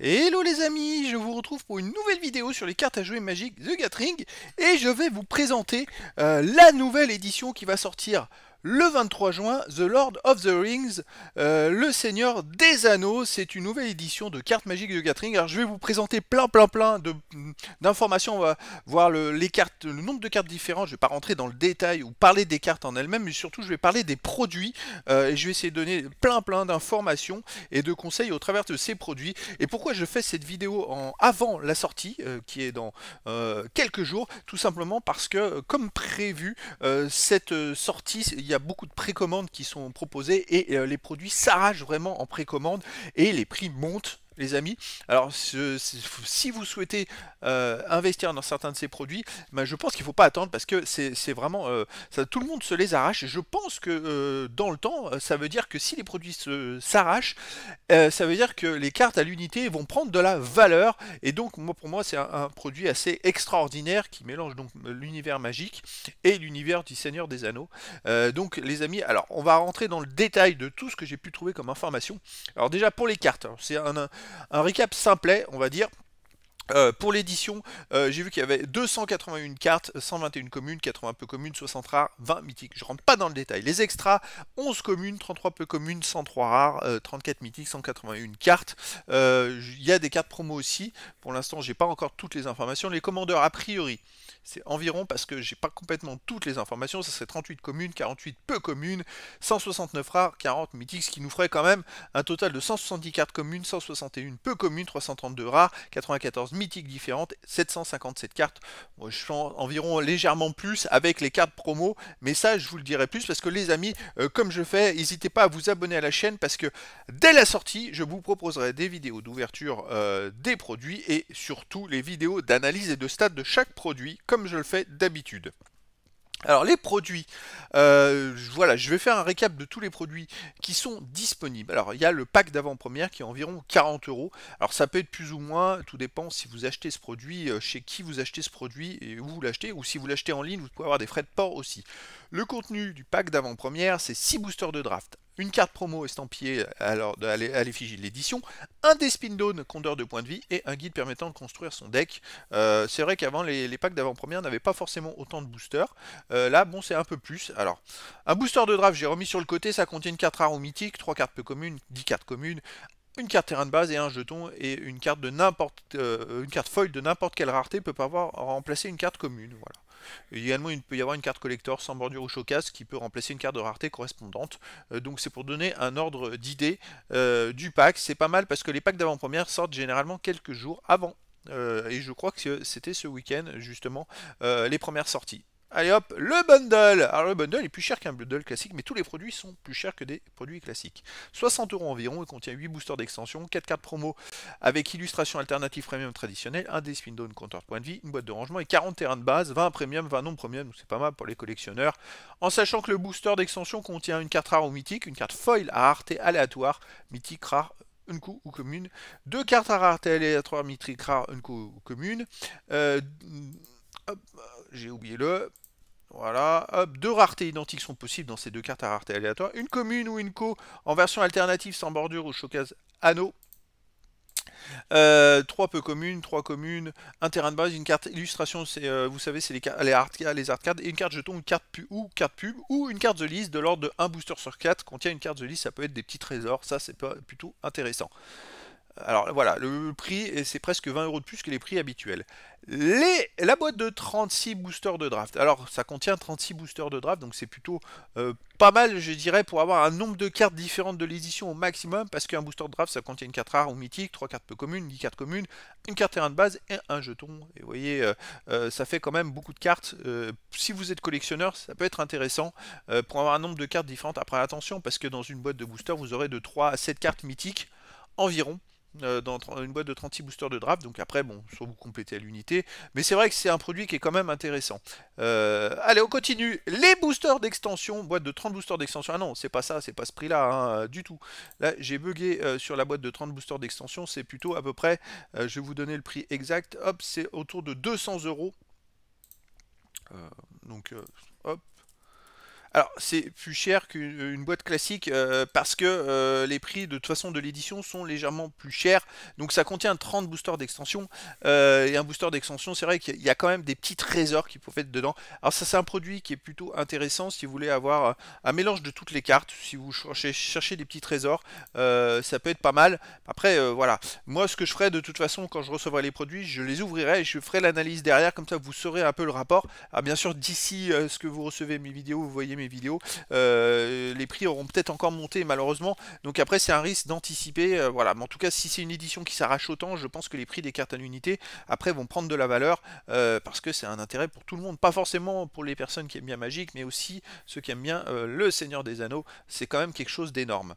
Hello les amis, je vous retrouve pour une nouvelle vidéo sur les cartes à jouer magiques The Gathering et je vais vous présenter euh, la nouvelle édition qui va sortir le 23 juin, The Lord of the Rings, euh, le Seigneur des Anneaux. C'est une nouvelle édition de cartes magiques de Gathering. Alors je vais vous présenter plein plein plein d'informations. On va voir les cartes, le nombre de cartes différentes. Je ne vais pas rentrer dans le détail ou parler des cartes en elles-mêmes, mais surtout je vais parler des produits. Euh, et je vais essayer de donner plein plein d'informations et de conseils au travers de ces produits. Et pourquoi je fais cette vidéo en avant la sortie, euh, qui est dans quelques jours, tout simplement parce que comme prévu, cette sortie, il y y a beaucoup de précommandes qui sont proposées et euh, les produits s'arrachent vraiment en précommande et les prix montent les amis. Alors, si vous souhaitez euh, investir dans certains de ces produits, ben, je pense qu'il ne faut pas attendre parce que c'est vraiment. Euh, ça, tout le monde se les arrache. je pense que euh, dans le temps, ça veut dire que si les produits s'arrachent, ça veut dire que les cartes à l'unité vont prendre de la valeur. Et donc, moi, pour moi, c'est un, produit assez extraordinaire qui mélange donc l'univers magique et l'univers du Seigneur des Anneaux. donc, les amis, alors, on va rentrer dans le détail de tout ce que j'ai pu trouver comme information. Alors, déjà, pour les cartes, hein, c'est un un récap simplet, on va dire, euh, pour l'édition, euh, j'ai vu qu'il y avait 281 cartes, 121 communes, 80 peu communes, 60 rares, 20 mythiques. Je rentre pas dans le détail. Les extras, 11 communes, 33 peu communes, 103 rares, 34 euh, mythiques, 181 cartes. Il y a des cartes promo aussi. Pour l'instant, j'ai pas encore toutes les informations. Les commandeurs, a priori, c'est environ parce que j'ai pas complètement toutes les informations. Ça serait 38 communes, 48 peu communes, 169 rares, 40 mythiques, ce qui nous ferait quand même un total de 170 cartes communes, 161 peu communes, 332 rares, 94 mythiques différentes, 757 cartes, moi, je sens environ légèrement plus avec les cartes promo, mais ça je vous le dirai plus parce que les amis, euh, comme je fais, n'hésitez pas à vous abonner à la chaîne parce que dès la sortie, je vous proposerai des vidéos d'ouverture euh, des produits et surtout les vidéos d'analyse et de stade de chaque produit, comme je le fais d'habitude. Alors les produits, euh, voilà, je vais faire un récap de tous les produits qui sont disponibles. Alors il y a le pack d'avant-première qui est environ 40 euros. Alors ça peut être plus ou moins, tout dépend si vous achetez ce produit, euh, chez qui vous achetez ce produit et où vous l'achetez, ou si vous l'achetez en ligne, vous pouvez avoir des frais de port aussi. Le contenu du pack d'avant-première, c'est 6 boosters de draft, une carte promo estampillée à l'effigie de l'édition, un des spin down condeur de points de vie et un guide permettant de construire son deck. Euh, c'est vrai qu'avant les, packs d'avant-première n'avaient pas forcément autant de boosters. Euh, là, bon, c'est un peu plus. Alors, un booster de draft, j'ai remis sur le côté, ça contient une carte rare ou mythique, 3 cartes peu communes, 10 cartes communes, une carte terrain de base et un jeton et une carte de n'importe euh, une carte foil de n'importe quelle rareté peut avoir remplacé une carte commune. Voilà. Également, il peut y avoir une carte collector sans bordure ou showcase qui peut remplacer une carte de rareté correspondante. Euh, donc c'est pour donner un ordre d'idée euh, du pack. C'est pas mal parce que les packs d'avant-première sortent généralement quelques jours avant. Euh, et je crois que c'était ce week-end justement les premières sorties. Allez hop, le bundle Alors le bundle est plus cher qu'un bundle classique, mais tous les produits sont plus chers que des produits classiques. 60 euros environ, il contient 8 boosters d'extension, 4 cartes promo avec illustration alternative premium traditionnelle, un des spindones, down compteur point de vie, une boîte de rangement et 40 terrains de base, 20 premium, 20 non premium, donc c'est pas mal pour les collectionneurs. En sachant que le booster d'extension contient une carte rare ou mythique, une carte foil à et aléatoire, mythique, rare, un coup ou commune, deux cartes à et aléatoire, mythique, rare, un coup ou commune, euh, j'ai oublié le voilà, hop, deux raretés identiques sont possibles dans ces deux cartes à rareté aléatoire. Une commune ou une co en version alternative sans bordure ou showcase anneau. Euh, trois peu communes, trois communes, un terrain de base, une carte illustration, euh, vous savez, c'est les, les, art, les art cards, et une carte jeton, ou carte pub, ou une carte de liste de l'ordre de 1 booster sur 4 contient une carte de liste, ça peut être des petits trésors, ça c'est pas plutôt intéressant. Alors voilà, le prix, c'est presque 20 euros de plus que les prix habituels. la boîte de 36 boosters de draft. Alors ça contient 36 boosters de draft, donc c'est plutôt euh, pas mal, je dirais, pour avoir un nombre de cartes différentes de l'édition au maximum, parce qu'un booster de draft, ça contient une carte rare ou mythique, 3 cartes peu communes, 10 cartes communes, une carte terrain de base et un jeton. Et vous voyez, euh, euh, ça fait quand même beaucoup de cartes. si vous êtes collectionneur, ça peut être intéressant pour avoir un nombre de cartes différentes. Après attention, parce que dans une boîte de booster, vous aurez de 3 à 7 cartes mythiques environ. Euh, dans une boîte de 36 boosters de draft. Donc après, bon, soit vous complétez à l'unité. Mais c'est vrai que c'est un produit qui est quand même intéressant. Euh, allez, on continue. Les boosters d'extension, boîte de 30 boosters d'extension. Ah non, c'est pas ça, c'est pas ce prix-là hein, euh, du tout. Là, j'ai bugué sur la boîte de 30 boosters d'extension. C'est plutôt à peu près, je vais vous donner le prix exact. Hop, c'est autour de 200 euros. donc, hop, alors, c'est plus cher qu'une euh, boîte classique euh, parce que euh, les prix de toute façon de l'édition sont légèrement plus chers. Donc, ça contient 30 boosters d'extension. et un booster d'extension, c'est vrai qu'il y a quand même des petits trésors qui faut être dedans. Alors, ça, c'est un produit qui est plutôt intéressant si vous voulez avoir un mélange de toutes les cartes. Si vous cherchez, cherchez des petits trésors, ça peut être pas mal. Après, voilà. Moi, ce que je ferai de toute façon quand je recevrai les produits, je les ouvrirai et je ferai l'analyse derrière. Comme ça, vous saurez un peu le rapport. Alors, bien sûr, d'ici ce que vous recevez mes vidéos, vous voyez mes vidéos, euh, les prix auront peut-être encore monté malheureusement. Donc après c'est un risque d'anticiper. Euh, voilà, mais en tout cas si c'est une édition qui s'arrache autant, je pense que les prix des cartes à l'unité après vont prendre de la valeur euh, parce que c'est un intérêt pour tout le monde. Pas forcément pour les personnes qui aiment bien Magic, mais aussi ceux qui aiment bien le Seigneur des Anneaux. C'est quand même quelque chose d'énorme.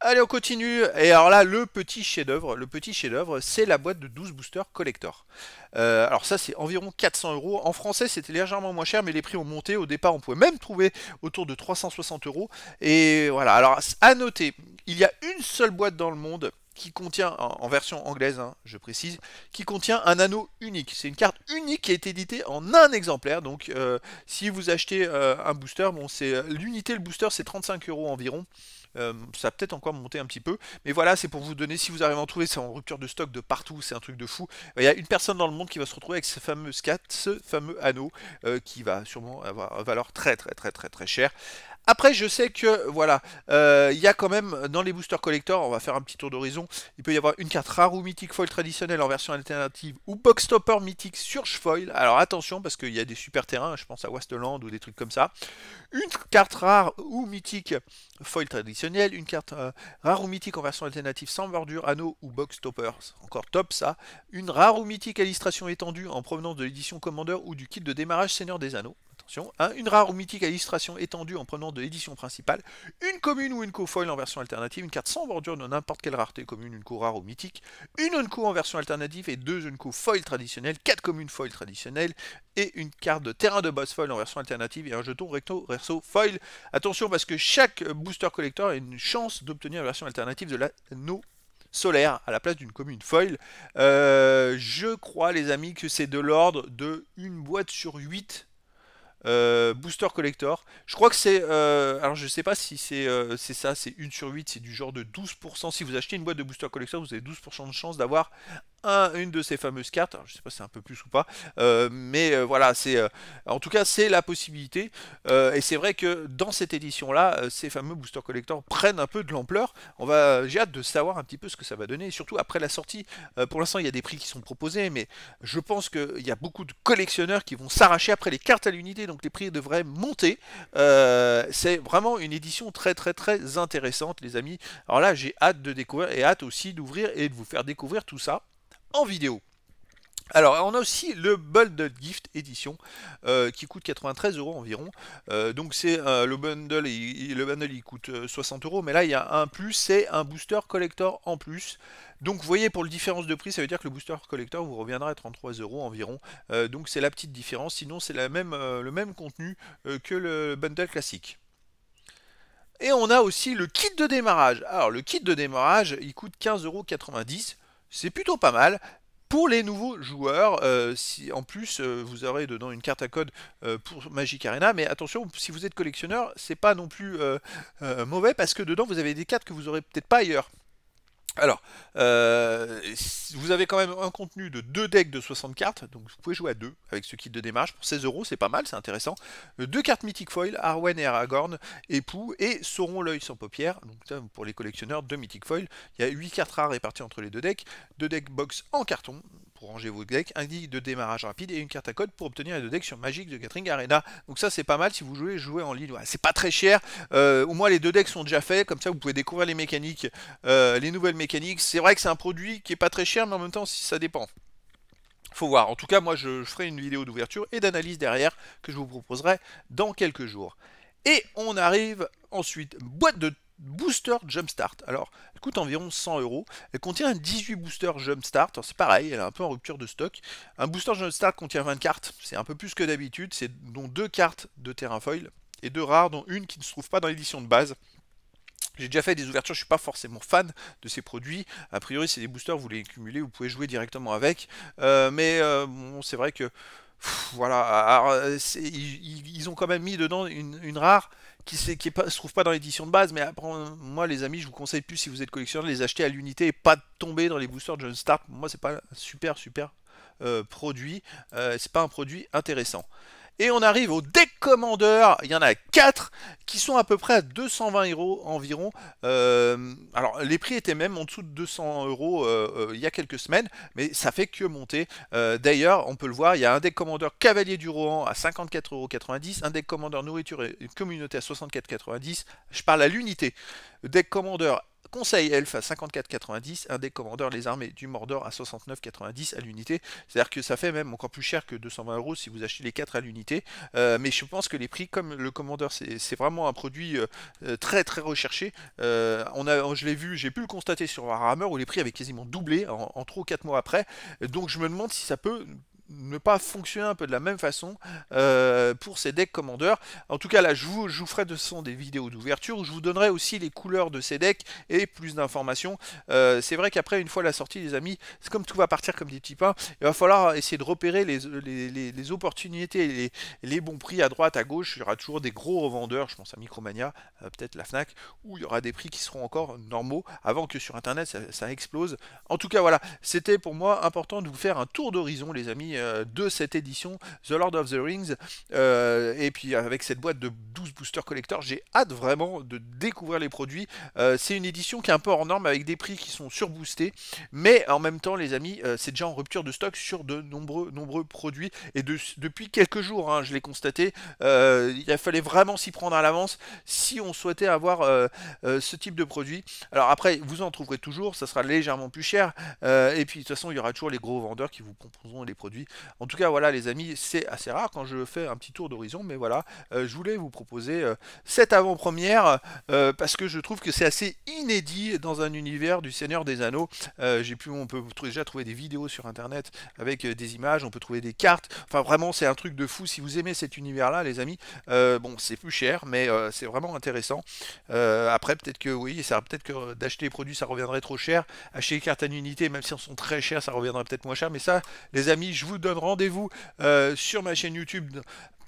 Allez, on continue. Et alors là, le petit chef-d'œuvre, le petit chef-d'œuvre, c'est la boîte de 12 boosters collector. Euh, alors ça, c'est environ 400 euros. En français, c'était légèrement moins cher, mais les prix ont monté. Au départ, on pouvait même trouver autour de 360 euros. Et voilà. Alors, à noter, il y a une seule boîte dans le monde qui contient, en version anglaise, hein, je précise, qui contient un anneau unique. C'est une carte unique qui est été éditée en un exemplaire. Donc, euh, si vous achetez euh, un booster, bon, c'est l'unité, le booster, c'est 35 euros environ. Euh, ça a peut-être encore monter un petit peu. Mais voilà, c'est pour vous donner, si vous arrivez à en trouver, c'est en rupture de stock de partout, c'est un truc de fou. Il y a une personne dans le monde qui va se retrouver avec ce fameux scat, ce fameux anneau, euh, qui va sûrement avoir une valeur très très très très très chère. Après, je sais que, voilà, euh, il y a quand même, dans les boosters collector, on va faire un petit tour d'horizon, il peut y avoir une carte rare ou mythique foil traditionnelle en version alternative, ou box stopper mythique sur foil. Alors attention, parce qu'il y a des super terrains, je pense à Wasteland ou des trucs comme ça. Une carte rare ou mythique foil traditionnelle, une carte euh, rare ou mythique en version alternative sans bordure, anneau ou box stopper, encore top ça. Une rare ou mythique à illustration étendue en provenance de l'édition Commander ou du kit de démarrage Seigneur des Anneaux. Hein, une rare ou mythique à illustration étendue en prenant de l'édition principale, une commune ou une co-foil en version alternative, une carte sans bordure de n'importe quelle rareté commune, une cour rare ou mythique, une unco en version alternative et deux unco foil traditionnelle quatre communes foil traditionnelles et une carte de terrain de boss foil en version alternative et un jeton recto verso foil. Attention parce que chaque booster collector a une chance d'obtenir une version alternative de la no solaire à la place d'une commune foil. Euh, je crois, les amis, que c'est de l'ordre de une boîte sur 8 euh, Booster Collector. Je crois que c'est... Euh, alors je sais pas si c'est euh, ça, c'est 1 sur 8, c'est du genre de 12%. Si vous achetez une boîte de Booster Collector, vous avez 12% de chance d'avoir une de ces fameuses cartes. Hein, je sais pas si c'est un peu plus ou pas, euh, mais euh, voilà, c'est euh, en tout cas c'est la possibilité. et c'est vrai que dans cette édition-là, ces fameux booster collector prennent un peu de l'ampleur. On va, j'ai hâte de savoir un petit peu ce que ça va donner, surtout après la sortie. pour l'instant, il y a des prix qui sont proposés, mais je pense qu'il y a beaucoup de collectionneurs qui vont s'arracher après les cartes à l'unité, donc les prix devraient monter. c'est vraiment une édition très très très intéressante, les amis. Alors là, j'ai hâte de découvrir et hâte aussi d'ouvrir et de vous faire découvrir tout ça en vidéo. Alors, on a aussi le Bundle Gift Edition euh, qui coûte 93 euros environ. Euh, donc, c'est euh, le bundle, le bundle il coûte 60 euros, mais là il y a un plus, c'est un booster collector en plus. Donc, vous voyez pour le différence de prix, ça veut dire que le booster collector vous reviendra à 33 euros environ. donc, c'est la petite différence. Sinon, c'est même, le même contenu que le bundle classique. Et on a aussi le kit de démarrage. Alors, le kit de démarrage, il coûte 15,90 euros c'est plutôt pas mal. Pour les nouveaux joueurs, euh, si en plus euh, vous aurez dedans une carte à code euh, pour Magic Arena, mais attention, si vous êtes collectionneur, c'est pas non plus mauvais parce que dedans vous avez des cartes que vous aurez peut-être pas ailleurs. Alors, euh, vous avez quand même un contenu de deux decks de 60 cartes, donc vous pouvez jouer à deux avec ce kit de démarche. Pour 16 euros, c'est pas mal, c'est intéressant. Euh, deux cartes Mythic Foil, Arwen et Aragorn, époux, et Sauron l'œil sans paupières. Donc ça, pour les collectionneurs, deux Mythic Foil. Il y a 8 cartes rares réparties entre les deux decks. Deux decks box en carton pour ranger vos decks, un guide de démarrage rapide et une carte à code pour obtenir les deux decks sur Magic de catherine Arena. Donc ça c'est pas mal si vous jouez jouer en ligne. c'est pas très cher. Euh, au moins les deux decks sont déjà faits, comme ça vous pouvez découvrir les mécaniques, euh, les nouvelles mécaniques. C'est vrai que c'est un produit qui est pas très cher, mais en même temps si ça dépend. Faut voir. En tout cas, moi je ferai une vidéo d'ouverture et d'analyse derrière que je vous proposerai dans quelques jours. Et on arrive ensuite boîte de Booster Jumpstart. Alors, elle coûte environ 100 euros. Elle contient 18 boosters Jumpstart. C'est pareil, elle est un peu en rupture de stock. Un booster Jumpstart contient 20 cartes. C'est un peu plus que d'habitude. C'est dont deux cartes de terrain foil et deux rares, dont une qui ne se trouve pas dans l'édition de base. J'ai déjà fait des ouvertures, je suis pas forcément fan de ces produits. A priori, c'est des boosters, vous les cumulez, vous pouvez jouer directement avec. Euh, mais euh, c'est vrai que voilà, Alors, euh, ils, ont quand même mis dedans une, rare qui, qui se trouve pas dans l'édition de base, mais après, moi les amis, je vous conseille plus si vous êtes collectionneur de les acheter à l'unité et pas de tomber dans les boosters John Stark. Moi, c'est pas super super euh, produit, euh, c'est pas un produit intéressant. Et on arrive au deck commandeurs, il y en a 4 qui sont à peu près à 220 euros environ. Euh, alors les prix étaient même en dessous de 200 euros euh, euh, il y a quelques semaines, mais ça fait que monter. D'ailleurs, on peut le voir, il y a un deck commandeur cavalier du Rohan à 54,90 euros, un deck commandeur nourriture et communauté à 64,90€. Je parle à l'unité. Deck commandeur Conseil Elf à 54,90, un des commandeurs les armées du Mordor à 69,90 à l'unité. C'est-à-dire que ça fait même encore plus cher que 220 euros si vous achetez les 4 à l'unité. Euh, mais je pense que les prix, comme le commandeur, c'est vraiment un produit euh, euh, très très recherché. on a, je l'ai vu, j'ai pu le constater sur Warhammer où les prix avaient quasiment doublé en, en 3 ou 4 mois après. Donc je me demande si ça peut ne pas fonctionner un peu de la même façon euh, pour ces decks commandeurs. En tout cas, là, je vous, ferai de son des vidéos d'ouverture où je vous donnerai aussi les couleurs de ces decks et plus d'informations. Euh, c'est vrai qu'après, une fois la sortie, les amis, c'est comme tout va partir comme des petits pains, il va falloir essayer de repérer les, opportunités et les, bons prix à droite, à gauche. Il y aura toujours des gros revendeurs, je pense à Micromania, euh, peut-être la Fnac, où il y aura des prix qui seront encore normaux avant que sur Internet ça explose. En tout cas, voilà, c'était pour moi important de vous faire un tour d'horizon, les amis euh, de cette édition The Lord of the Rings. Euh, et puis avec cette boîte de 12 boosters collector, j'ai hâte vraiment de découvrir les produits. Euh, c'est une édition qui est un peu hors norme avec des prix qui sont surboostés. Mais en même temps, les amis, c'est déjà en rupture de stock sur de nombreux, nombreux produits. Et depuis quelques jours, hein, je l'ai constaté, il fallait vraiment s'y prendre à l'avance si on souhaitait avoir ce type de produit. Alors après, vous en trouverez toujours, ça sera légèrement plus cher. et puis de toute façon, il y aura toujours les gros vendeurs qui vous proposeront les produits en tout cas, voilà les amis, c'est assez rare quand je fais un petit tour d'horizon, mais voilà, euh, je voulais vous proposer euh, cette avant-première euh, parce que je trouve que c'est assez inédit dans un univers du Seigneur des Anneaux. J'ai pu, on peut déjà trouver des vidéos sur Internet avec des images, on peut trouver des cartes. Enfin, vraiment, c'est un truc de fou. Si vous aimez cet univers-là, les amis, bon, c'est plus cher, mais c'est vraiment intéressant. après, peut-être que oui, ça peut-être que d'acheter les produits, ça reviendrait trop cher. Acheter les cartes à unité, même si elles sont très chères, ça reviendrait peut-être moins cher. Mais ça, les amis, je vous donne rendez-vous euh, sur ma chaîne YouTube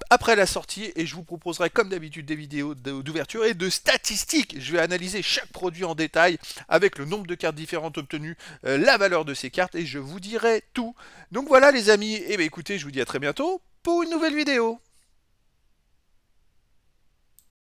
après la sortie et je vous proposerai comme d'habitude des vidéos d'ouverture et de statistiques. Je vais analyser chaque produit en détail avec le nombre de cartes différentes obtenues, euh, la valeur de ces cartes et je vous dirai tout. Donc voilà les amis, et eh ben écoutez, je vous dis à très bientôt pour une nouvelle vidéo.